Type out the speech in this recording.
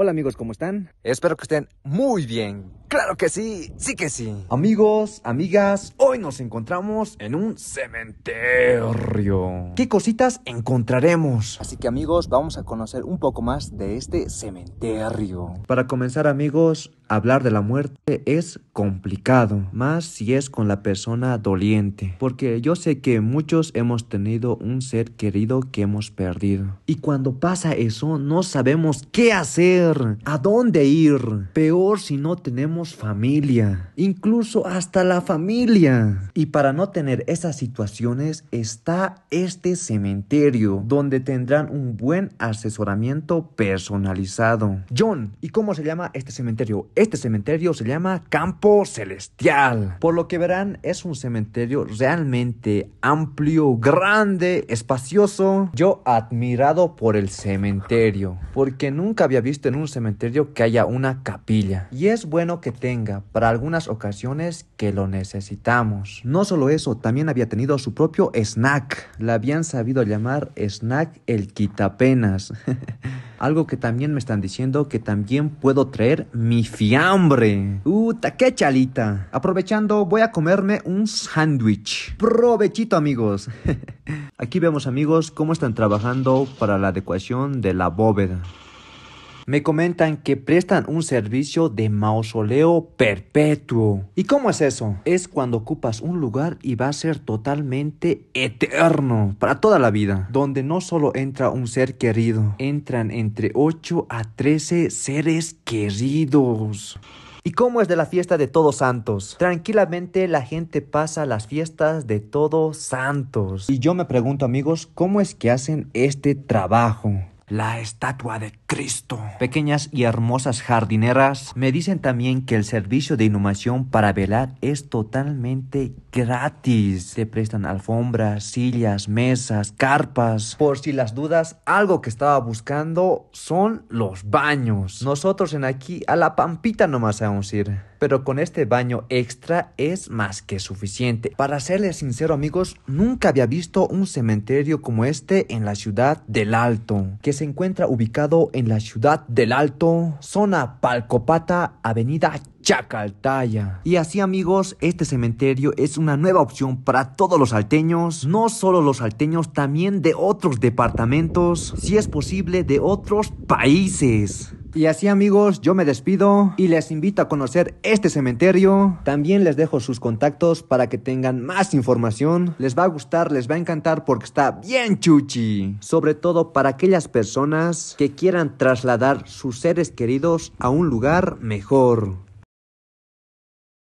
Hola amigos, ¿cómo están? Espero que estén muy bien. Claro que sí, sí que sí. Amigos, amigas, hoy nos encontramos en un cementerio. ¿Qué cositas encontraremos? Así que amigos, vamos a conocer un poco más de este cementerio. Para comenzar amigos, hablar de la muerte es complicado, más si es con la persona doliente, porque yo sé que muchos hemos tenido un ser querido que hemos perdido. Y cuando pasa eso, no sabemos qué hacer, a dónde ir. Peor si no tenemos familia, incluso hasta la familia. Y para no tener esas situaciones está este cementerio donde tendrán un buen asesoramiento personalizado. John, ¿y cómo se llama este cementerio? Este cementerio se llama Campo Celestial. Por lo que verán, es un cementerio realmente amplio, grande, espacioso. Yo admirado por el cementerio, porque nunca había visto en un cementerio que haya una capilla. Y es bueno que tenga para algunas ocasiones que lo necesitamos. No solo eso, también había tenido su propio snack. La habían sabido llamar snack el quitapenas. Algo que también me están diciendo que también puedo traer mi fiambre. Uy, qué chalita! Aprovechando, voy a comerme un sándwich. Provechito, amigos. Aquí vemos, amigos, cómo están trabajando para la adecuación de la bóveda me comentan que prestan un servicio de mausoleo perpetuo. ¿Y cómo es eso? Es cuando ocupas un lugar y va a ser totalmente eterno para toda la vida, donde no solo entra un ser querido, entran entre 8 a 13 seres queridos. ¿Y cómo es de la fiesta de Todos Santos? Tranquilamente la gente pasa las fiestas de Todos Santos. Y yo me pregunto amigos, ¿cómo es que hacen este trabajo? La estatua de Cristo. Pequeñas y hermosas jardineras me dicen también que el servicio de inhumación para velar es totalmente gratis. Te prestan alfombras, sillas, mesas, carpas. Por si las dudas, algo que estaba buscando son los baños. Nosotros en aquí a la pampita nomás vamos a ir. Pero con este baño extra es más que suficiente. Para serles sincero amigos, nunca había visto un cementerio como este en la ciudad del Alto, que se encuentra ubicado en en la ciudad del Alto, zona Palcopata, avenida Chacaltaya. Y así amigos, este cementerio es una nueva opción para todos los alteños. no solo los alteños, también de otros departamentos, si es posible de otros países. Y así amigos, yo me despido y les invito a conocer este cementerio. También les dejo sus contactos para que tengan más información. Les va a gustar, les va a encantar porque está bien chuchi. Sobre todo para aquellas personas que quieran trasladar sus seres queridos a un lugar mejor.